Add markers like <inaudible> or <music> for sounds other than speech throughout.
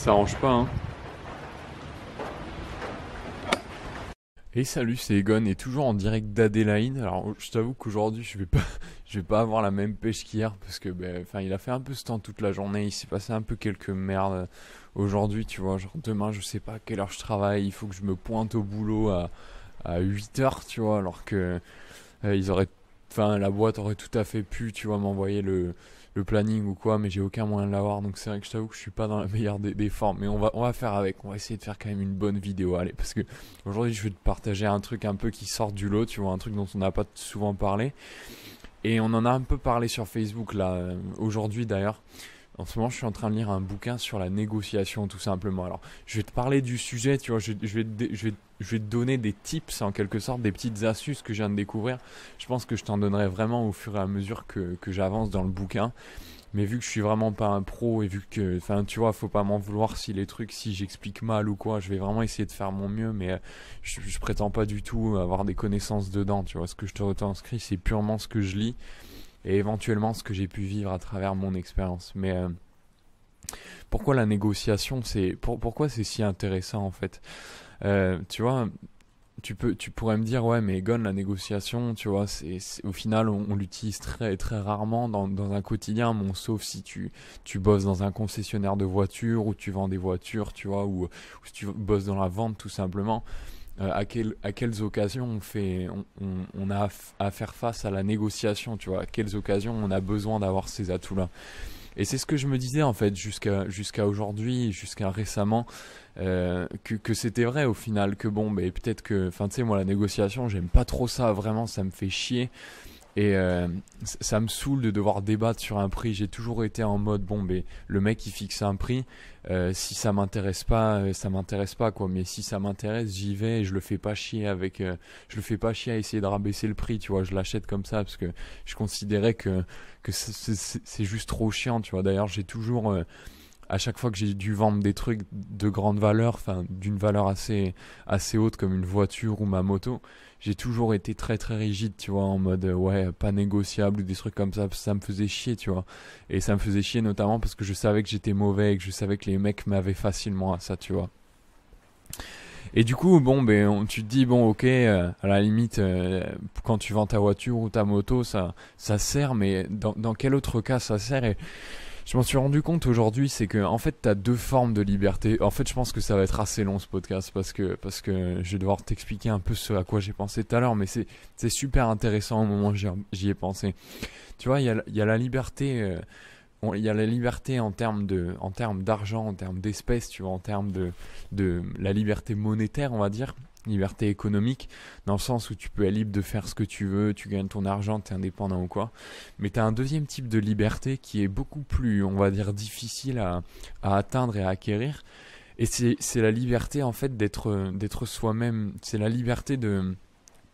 Ça arrange pas, hein. Et salut, c'est Egon et toujours en direct d'Adéline. Alors, je t'avoue qu'aujourd'hui, je vais pas, <laughs> je vais pas avoir la même pêche qu'hier parce que, ben, enfin, il a fait un peu ce temps toute la journée. Il s'est passé un peu quelques merdes euh, aujourd'hui, tu vois. Genre demain, je sais pas à quelle heure je travaille. Il faut que je me pointe au boulot à, à 8 heures, tu vois. Alors que euh, ils auraient, enfin, la boîte aurait tout à fait pu, tu vois, m'envoyer le, le planning ou quoi, mais j'ai aucun moyen de l'avoir. Donc c'est vrai que je t'avoue que je suis pas dans la <laughs> meilleure des, formes. Mais on va, on va faire avec. On va essayer de faire quand même une bonne vidéo. Allez, parce que aujourd'hui je vais te partager un truc un peu qui sort du lot, tu vois, un truc dont on n'a pas souvent parlé. Et on en a un peu parlé sur Facebook là, euh, aujourd'hui d'ailleurs. En ce moment, je suis en train de lire un bouquin sur la négociation, tout simplement. Alors, je vais te parler du sujet, tu vois, je, vais, te, donner des tips, en quelque sorte, des petites astuces que je viens de découvrir. Je pense que je t'en donnerai vraiment au fur et à mesure que, j'avance dans le bouquin. Mais vu que je suis vraiment pas un pro et vu que, enfin, tu vois, faut pas m'en vouloir si les trucs, si j'explique mal ou quoi, je vais vraiment essayer de faire mon mieux, mais je, je prétends pas du tout avoir des connaissances dedans, tu vois. Ce que je te retranscris, c'est purement ce que je lis et éventuellement ce que j'ai pu vivre à travers mon expérience. Mais euh, pourquoi la négociation, c'est pourquoi c'est si intéressant en fait euh, Tu vois, tu peux, tu pourrais me dire ouais, mais gonne la négociation, tu vois, c'est au final on, l'utilise très très rarement dans, un quotidien, mon sauf si tu tu bosses dans un concessionnaire de voitures ou tu vends des voitures, tu vois, ou si tu bosses dans la vente tout simplement. Euh, à, à, quelles occasions on, fait, on, on, on a à faire face à la négociation, tu vois, à quelles occasions on a besoin d'avoir ces atouts-là. Et c'est ce que je me disais en fait jusqu'à jusqu'à aujourd'hui, jusqu'à récemment, euh, que, que c'était vrai au final, que bon, ben peut-être que, enfin tu sais, moi la négociation, j'aime pas trop ça, vraiment, ça me fait chier. Et euh, ça me saoule de devoir débattre sur un prix. J'ai toujours été en mode bon, ben, le mec il fixe un prix. Euh, si ça m'intéresse pas, euh, ça m'intéresse pas quoi. Mais si ça m'intéresse, j'y vais et je le fais pas chier avec. je le fais pas chier à essayer de rabaisser le prix, tu vois. Je l'achète comme ça parce que je considérais que que c'est juste trop chiant, tu vois. D'ailleurs, j'ai toujours à chaque fois que j'ai dû vendre des trucs de grande valeur, enfin d'une valeur assez, assez haute comme une voiture ou ma moto, j'ai toujours été très très rigide, tu vois, en mode euh, ouais, pas négociable ou des trucs comme ça, ça me faisait chier, tu vois. Et ça me faisait chier notamment parce que je savais que j'étais mauvais et que je savais que les mecs m'avaient facilement à ça, tu vois. Et du coup, bon, ben, tu te dis, bon, ok, euh, à la limite, euh, quand tu vends ta voiture ou ta moto, ça, ça sert, mais dans, dans quel autre cas ça sert je m'en suis rendu compte aujourd'hui, c'est que en fait t'as deux formes de liberté. En fait, je pense que ça va être assez long ce podcast parce que parce que je vais devoir t'expliquer un peu ce à quoi j'ai pensé tout à l'heure, mais c'est c'est super intéressant au moment où j'y ai pensé. Tu vois, il y a, la liberté. Euh, il y a la liberté en termes de, en termes d'argent, en termes d'espèces, tu vois, en termes de, de la liberté monétaire, on va dire, liberté économique, dans le sens où tu peux être libre de faire ce que tu veux, tu gagnes ton argent, tu es indépendant ou quoi. Mais tu as un deuxième type de liberté qui est beaucoup plus, on va dire, difficile à, atteindre et à acquérir. Et c'est la liberté, en fait, d'être soi-même. C'est la liberté de...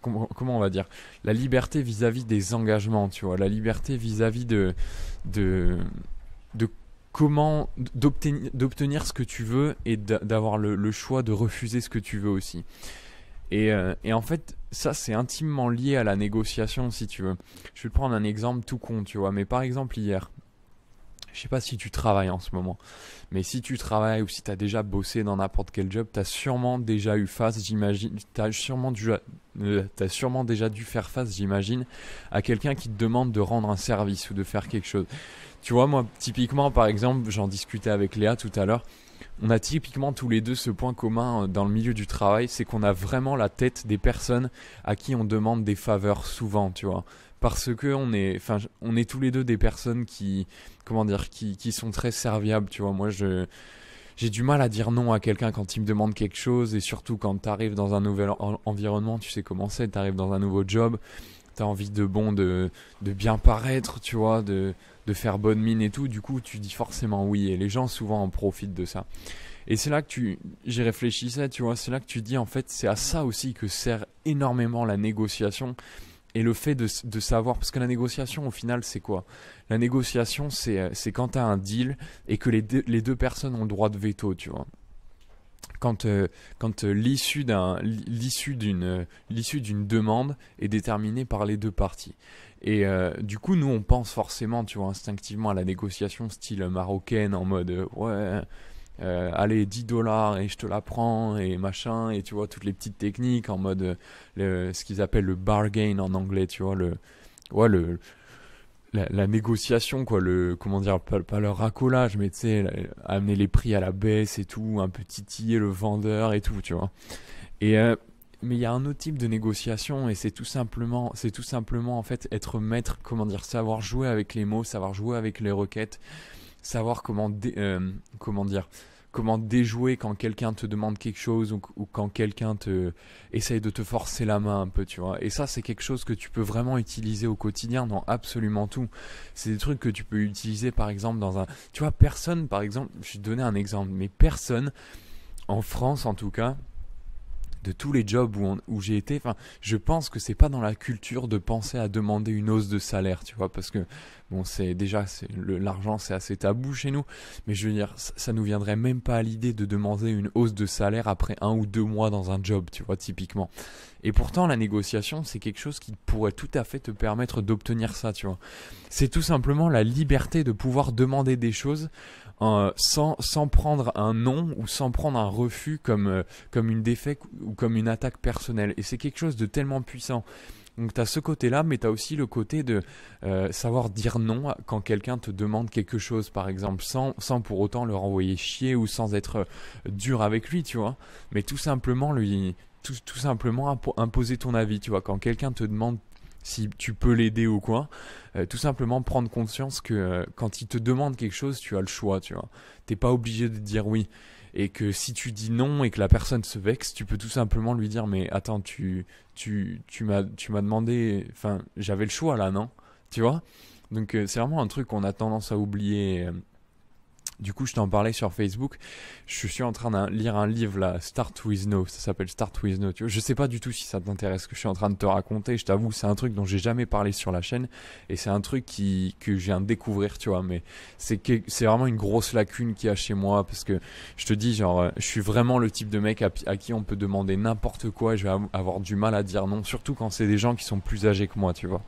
Comment, on va dire La liberté vis-à-vis des engagements, tu vois. La liberté vis-à-vis de comment d'obtenir ce que tu veux et d'avoir le, choix de refuser ce que tu veux aussi. Et, euh, et en fait, ça c'est intimement lié à la négociation si tu veux. Je vais te prendre un exemple tout con, tu vois, mais par exemple hier, je sais pas si tu travailles en ce moment, mais si tu travailles ou si tu as déjà bossé dans n'importe quel job, tu as sûrement déjà eu face, j'imagine, tu sûrement dû euh, as sûrement déjà dû faire face, j'imagine, à quelqu'un qui te demande de rendre un service ou de faire quelque chose. Tu vois, moi, typiquement, par exemple, j'en discutais avec Léa tout à l'heure, on a typiquement tous les deux ce point commun euh, dans le milieu du travail, c'est qu'on a vraiment la tête des personnes à qui on demande des faveurs souvent, tu vois parce que on est, enfin, on est tous les deux des personnes qui, comment dire, qui, qui sont très serviables. Tu vois, moi, je j'ai du mal à dire non à quelqu'un quand il me demande quelque chose et surtout quand tu arrives dans un nouvel environnement, tu sais comment c'est, tu arrives dans un nouveau job, tu as envie de bon de, de, bien paraître, tu vois, de, de faire bonne mine et tout, du coup tu dis forcément oui et les gens souvent en profitent de ça. Et c'est là que tu j'y réfléchissais, tu vois, c'est là que tu dis en fait, c'est à ça aussi que sert énormément la négociation et le fait de, savoir, parce que la négociation au final c'est quoi La négociation c'est, euh, c'est quand tu as un deal et que les, deux, les deux personnes ont le droit de veto, tu vois. Quand, euh, quand euh, l'issue, d'un, l'issue, d'une, l'issue d'une demande est déterminée par les deux parties. Et du coup, nous, on pense forcément, tu vois, instinctivement à la négociation style marocaine en mode ouais, euh, allez 10 dollars et je te la prends et machin et tu vois toutes les petites techniques en mode euh, le, ce qu'ils appellent le bargain en anglais tu vois le ouais le la, négociation quoi le comment dire pas, le racolage mais tu sais amener les prix à la baisse et tout un petit titiller le vendeur et tout tu vois et euh, mais il y a un autre type de négociation et c'est tout simplement c'est tout simplement en fait être maître comment dire savoir jouer avec les mots savoir jouer avec les requêtes savoir comment, euh, comment dire comment déjouer quand quelqu'un te demande quelque chose ou, quand quelqu'un te essaye de te forcer la main un peu, tu vois. Et ça, c'est quelque chose que tu peux vraiment utiliser au quotidien dans absolument tout. C'est des trucs que tu peux utiliser, par exemple, dans un... Tu vois, personne, par exemple, je vais te donner un exemple, mais personne, en France en tout cas, de tous les jobs où, j'ai été, enfin, je pense que c'est pas dans la culture de penser à demander une hausse de salaire, tu vois, parce que bon, c'est déjà l'argent, c'est assez tabou chez nous, mais je veux dire, ça, ça nous viendrait même pas à l'idée de demander une hausse de salaire après un ou deux mois dans un job, tu vois, typiquement. Et pourtant, la négociation, c'est quelque chose qui pourrait tout à fait te permettre d'obtenir ça, tu vois. C'est tout simplement la liberté de pouvoir demander des choses sans, sans, prendre un non ou sans prendre un refus comme, euh, comme une défaite ou comme une attaque personnelle. Et c'est quelque chose de tellement puissant. Donc tu as ce côté-là, mais tu as aussi le côté de euh, savoir dire non quand quelqu'un te demande quelque chose, par exemple, sans, sans pour autant le renvoyer chier ou sans être euh, dur avec lui, tu vois. Mais tout simplement lui... Tout, tout simplement imposer ton avis, tu vois. Quand quelqu'un te demande si tu peux l'aider ou quoi. Euh, tout simplement prendre conscience que euh, quand il te demande quelque chose, tu as le choix, tu vois. T'es pas obligé de dire oui. Et que si tu dis non et que la personne se vexe, tu peux tout simplement lui dire mais attends, tu, tu, tu m'as demandé, enfin j'avais le choix là, non Tu vois Donc euh, c'est vraiment un truc qu'on a tendance à oublier du coup, je t'en parlais sur Facebook. Je suis en train de lire un livre là, Start with No. Ça s'appelle Start with No. Tu vois. Je sais pas du tout si ça t'intéresse ce que je suis en train de te raconter. Je t'avoue, c'est un truc dont j'ai jamais parlé sur la chaîne et c'est un truc qui que j'ai viens de découvrir, tu vois. Mais c'est c'est vraiment une grosse lacune qu'il y a chez moi parce que je te dis, genre, euh, je suis vraiment le type de mec à, à qui on peut demander n'importe quoi et je vais avoir du mal à dire non, surtout quand c'est des gens qui sont plus âgés que moi, tu vois.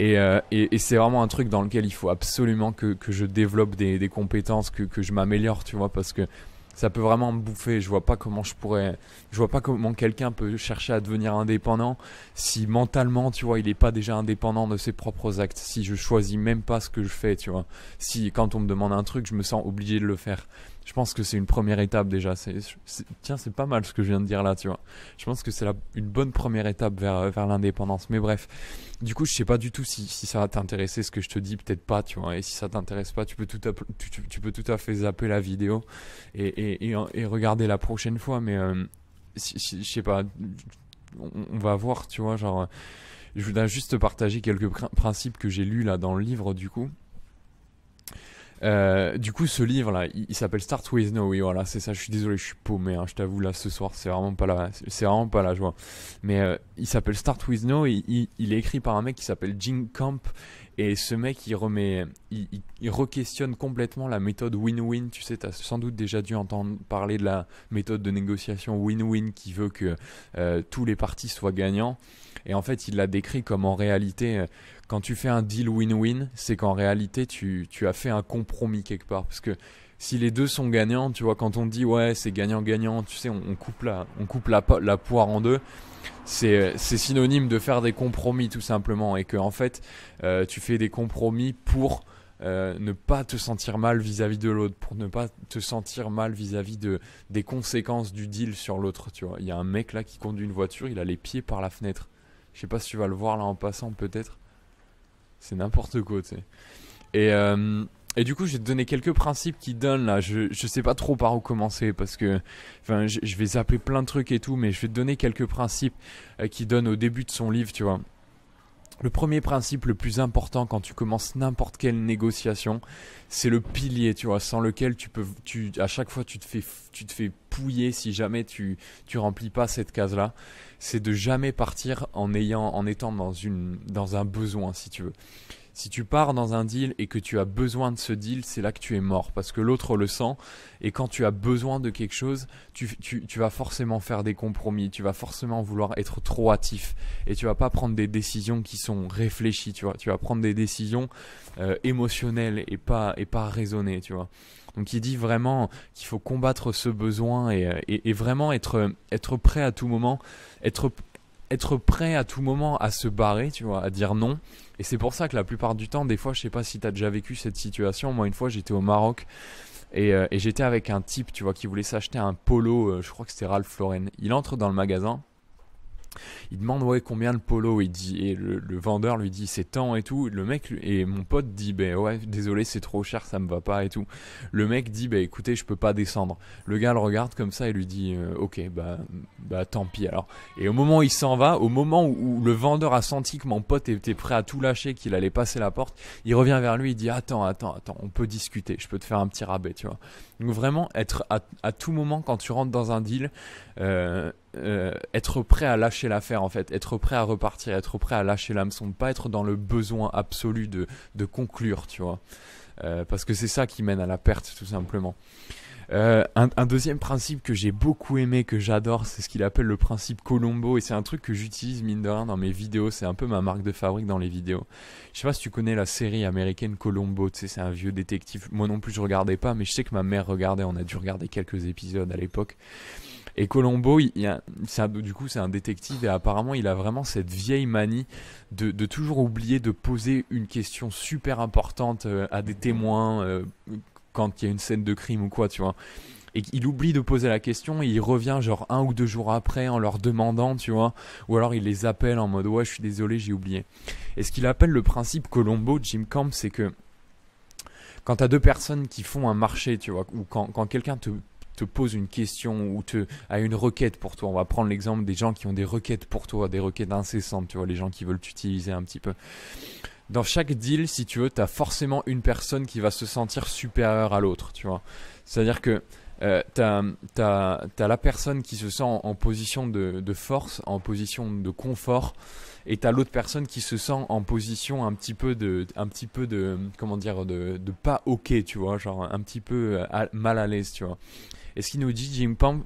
Euh, et, c'est vraiment un truc dans lequel il faut absolument que, je développe des, compétences, que, je m'améliore, tu vois, parce que ça peut vraiment me bouffer. Je vois pas comment je pourrais, je vois pas comment quelqu'un peut chercher à devenir indépendant si mentalement, tu vois, il n'est pas déjà indépendant de ses propres actes. Si je choisis même pas ce que je fais, tu vois. Si quand on me demande un truc, je me sens obligé de le faire je pense que c'est une première étape déjà. tiens, c'est pas mal ce que je viens de dire là, tu vois. Je pense que c'est une bonne première étape vers, euh, vers l'indépendance. Mais bref, du coup, je sais pas du tout si, si ça va t'intéresser ce que je te dis, peut-être pas, tu vois. Et si ça t'intéresse pas, tu peux tout à, tu, peux tout à fait zapper la vidéo et, et, regarder la prochaine fois. Mais euh, je sais pas, on, va voir, tu vois. Genre, euh, je voudrais juste te partager quelques principes que j'ai lus là dans le livre, du coup. Euh, du coup, ce livre-là, il, s'appelle Start with No. Oui, voilà, c'est ça. Je suis désolé, je suis paumé. Hein, je t'avoue, là, ce soir, c'est vraiment pas la, c'est vraiment pas la joie. Mais euh, il s'appelle Start with No. il, est écrit par un mec qui s'appelle Jing Camp. Et ce mec, il remet, il, re-questionne complètement la méthode win-win. Tu sais, t'as sans doute déjà dû entendre parler de la méthode de négociation win-win qui veut que euh, tous les partis soient gagnants. Et en fait, il l'a décrit comme en réalité quand tu fais un deal win-win, c'est qu'en réalité, tu, as fait un compromis quelque part. Parce que si les deux sont gagnants, tu vois, quand on dit ouais, c'est gagnant-gagnant, tu sais, on, coupe, la, on coupe la, poire en deux, c'est synonyme de faire des compromis tout simplement. Et que, en fait, euh, tu fais des compromis pour. Euh, ne pas te sentir mal vis-à-vis de l'autre, pour ne pas te sentir mal vis-à-vis de, des conséquences du deal sur l'autre, tu vois. Il y a un mec là qui conduit une voiture, il a les pieds par la fenêtre. Je sais pas si tu vas le voir là en passant peut-être. C'est n'importe quoi, tu sais. Euh, et, du coup, je vais te donner quelques principes qui donnent là. Je, je sais pas trop par où commencer parce que enfin, je, vais zapper plein de trucs et tout, mais je vais te donner quelques principes euh, qui donnent au début de son livre, tu vois. Le premier principe le plus important quand tu commences n'importe quelle négociation, c'est le pilier, tu vois, sans lequel tu peux, tu, à chaque fois tu te fais, tu te fais si jamais tu, tu remplis pas cette case-là. C'est de jamais partir en, ayant, en étant dans, une, dans un besoin, si tu veux. Si tu pars dans un deal et que tu as besoin de ce deal, c'est là que tu es mort parce que l'autre le sent. Et quand tu as besoin de quelque chose, tu, vas forcément faire des compromis, tu vas forcément vouloir être trop hâtif et tu vas pas prendre des décisions qui sont réfléchies, tu vois. Tu vas prendre des décisions euh, émotionnelles et pas, et pas raisonnées, tu vois. Donc il dit vraiment qu'il faut combattre ce besoin et, euh, vraiment être, être prêt à tout moment, être être prêt à tout moment à se barrer, tu vois, à dire non. Et c'est pour ça que la plupart du temps, des fois, je sais pas si tu as déjà vécu cette situation. Moi, une fois, j'étais au Maroc euh, et, j'étais avec un type, tu vois, qui voulait s'acheter un polo. Euh, je crois que c'était Ralph Lauren. Il entre dans le magasin il demande ouais combien le polo dit et le, vendeur lui dit c'est tant et tout le mec et mon pote dit ben, ouais désolé c'est trop cher ça me va pas et tout le mec dit ben, écoutez je peux pas descendre le gars le regarde comme ça et lui dit euh, ok bah bah tant pis alors et au moment où il s'en va au moment où, le vendeur a senti que mon pote était prêt à tout lâcher qu'il allait passer la porte il revient vers lui il dit attends attends attends on peut discuter je peux te faire un petit rabais tu vois donc vraiment être à, tout moment quand tu rentres dans un deal euh, euh, être prêt à lâcher l'affaire en fait, être prêt à repartir, être prêt à lâcher l'hameçon, pas être dans le besoin absolu de, conclure, tu vois. Euh, parce que c'est ça qui mène à la perte tout simplement. Euh, un, un, deuxième principe que j'ai beaucoup aimé, que j'adore, c'est ce qu'il appelle le principe Colombo, et c'est un truc que j'utilise mine de rien dans mes vidéos, c'est un peu ma marque de fabrique dans les vidéos. Je sais pas si tu connais la série américaine Colombo, tu sais, c'est un vieux détective, moi non plus je regardais pas, mais je sais que ma mère regardait, on a dû regarder quelques épisodes à l'époque. Et Colombo, du coup, c'est un détective et apparemment, il a vraiment cette vieille manie de, toujours oublier de poser une question super importante euh, à des témoins euh, quand il y a une scène de crime ou quoi, tu vois et il oublie de poser la question et il revient genre un ou deux jours après en leur demandant, tu vois, ou alors il les appelle en mode ouais je suis désolé j'ai oublié. Et ce qu'il appelle le principe Colombo, Jim Camp, c'est que quand as deux personnes qui font un marché, tu vois, ou quand quelqu'un te, te pose une question ou te a une requête pour toi. On va prendre l'exemple des gens qui ont des requêtes pour toi, des requêtes incessantes, tu vois, les gens qui veulent t'utiliser un petit peu. Dans chaque deal, si tu veux, tu as forcément une personne qui va se sentir supérieure à l'autre, tu vois. C'est-à-dire que tu euh, t'as as, as, la personne qui se sent en, position de, de, force, en position de confort, et as l'autre personne qui se sent en position un petit peu de, un petit peu de, comment dire, de, de pas ok, tu vois, genre un petit peu euh, mal à l'aise, tu vois. Et ce qu'il nous dit Jim Camp,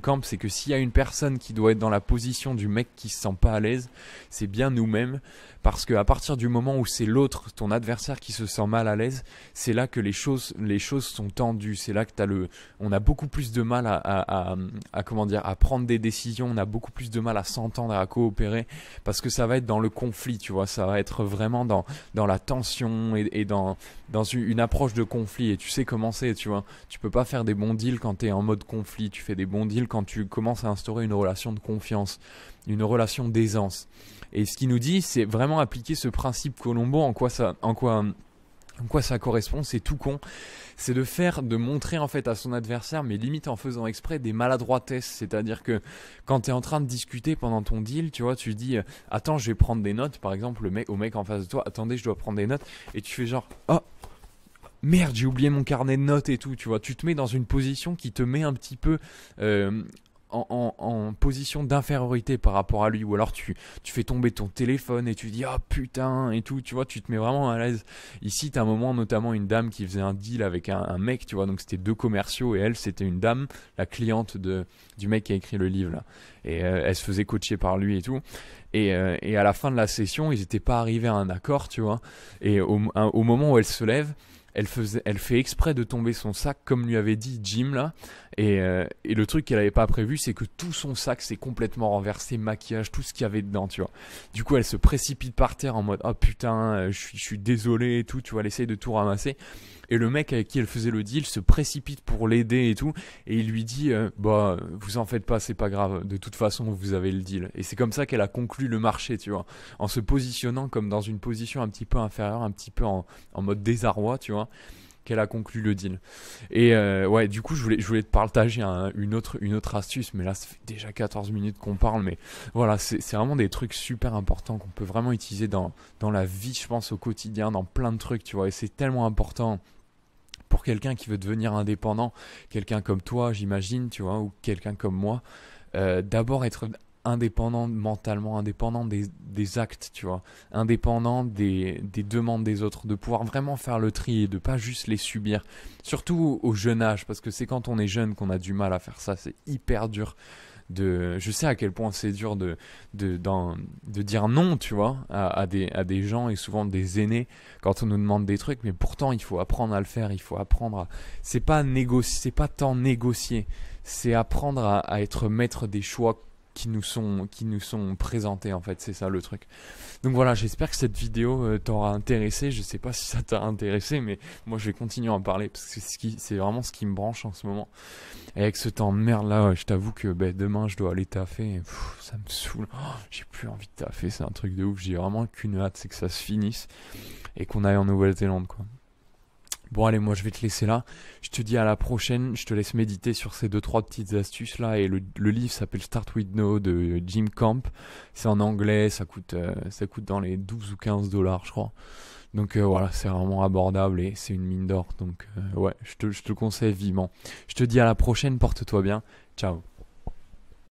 Camp c'est que s'il y a une personne qui doit être dans la position du mec qui se sent pas à l'aise, c'est bien nous-mêmes. Parce qu'à partir du moment où c'est l'autre, ton adversaire, qui se sent mal à l'aise, c'est là que les choses, les choses sont tendues. C'est là que as le, on a beaucoup plus de mal à, comment dire, à prendre des décisions. On a beaucoup plus de mal à s'entendre, à coopérer, parce que ça va être dans le conflit. Tu vois, ça va être vraiment dans dans la tension et, dans dans une approche de conflit. Et tu sais comment c'est, tu vois. Tu peux pas faire des bons deals quand t'es en mode conflit, tu fais des bons deals quand tu commences à instaurer une relation de confiance, une relation d'aisance. Et ce qu'il nous dit, c'est vraiment appliquer ce principe Colombo en quoi ça, en quoi, en quoi ça correspond, c'est tout con. C'est de faire, de montrer en fait à son adversaire, mais limite en faisant exprès, des maladroitesses. C'est-à-dire que quand tu es en train de discuter pendant ton deal, tu vois, tu dis, euh, attends, je vais prendre des notes, par exemple, le mec, au mec en face de toi, attendez, je dois prendre des notes, et tu fais genre, oh, merde, j'ai oublié mon carnet de notes et tout, tu vois. Tu te mets dans une position qui te met un petit peu euh, en, position d'infériorité par rapport à lui, ou alors tu, fais tomber ton téléphone et tu dis ah putain et tout, tu vois, tu te mets vraiment à l'aise. Ici, as un moment notamment une dame qui faisait un deal avec un, mec, tu vois, donc c'était deux commerciaux et elle c'était une dame, la cliente de du mec qui a écrit le livre et euh, elle se faisait coacher par lui et tout. Et, euh, à la fin de la session, ils n'étaient pas arrivés à un accord, tu vois. Et au moment où elle se lève, elle, fait exprès de tomber son sac, comme lui avait dit Jim là. Et, euh, le truc qu'elle n'avait pas prévu, c'est que tout son sac s'est complètement renversé, maquillage, tout ce qu'il y avait dedans, tu vois. Du coup, elle se précipite par terre en mode oh putain, euh, je suis, je désolé et tout, tu vois, elle essaye de tout ramasser. Et le mec avec qui elle faisait le deal se précipite pour l'aider et tout, et il lui dit euh, bah vous en faites pas, c'est pas grave, de toute façon vous avez le deal. Et c'est comme ça qu'elle a conclu le marché, tu vois, en se positionnant comme dans une position un petit peu inférieure, un petit peu en mode désarroi, tu vois qu'elle a conclu le deal. Et euh, ouais, du coup, je voulais, te partager une, autre, une autre astuce, mais là, ça fait déjà 14 minutes qu'on parle, mais voilà, c'est vraiment des trucs super importants qu'on peut vraiment utiliser dans, dans la vie, je pense, au quotidien, dans plein de trucs, tu vois, et c'est tellement important pour quelqu'un qui veut devenir indépendant, quelqu'un comme toi, j'imagine, tu vois, ou quelqu'un comme moi, euh, d'abord être indépendant mentalement, indépendant des, des actes, tu vois, indépendant des, des, demandes des autres, de pouvoir vraiment faire le tri et de pas juste les subir, surtout au jeune âge, parce que c'est quand on est jeune qu'on a du mal à faire ça, c'est hyper dur. De, je sais à quel point c'est dur de, de, de, dire non, tu vois, à, à, des, à des gens et souvent des aînés quand on nous demande des trucs, mais pourtant il faut apprendre à le faire, il faut apprendre à. C'est pas négocier, c'est pas tant négocier, c'est apprendre à être maître des choix qui nous sont, qui nous sont présentés en fait, c'est ça le truc. Donc voilà, j'espère que cette vidéo euh, t'aura intéressé, je sais pas si ça t'a intéressé, mais moi je vais continuer à en parler, parce que c'est vraiment ce qui me branche en ce moment. Et avec ce temps de merde là, je t'avoue que ben, demain je dois aller taffer, ça me saoule, oh, j'ai plus envie de taffer, c'est un truc de ouf, j'ai vraiment qu'une hâte, c'est que ça se finisse, et qu'on aille en Nouvelle-Zélande quoi. Bon allez, moi je vais te laisser là. Je te dis à la prochaine. Je te laisse méditer sur ces deux trois petites astuces là. Et le, livre s'appelle Start with No de Jim Camp. C'est en anglais. Ça coûte euh, ça coûte dans les 12 ou 15 dollars, je crois. Donc euh, voilà, c'est vraiment abordable et c'est une mine d'or. Donc euh, ouais, je te, je te le conseille vivement. Je te dis à la prochaine. Porte-toi bien. Ciao.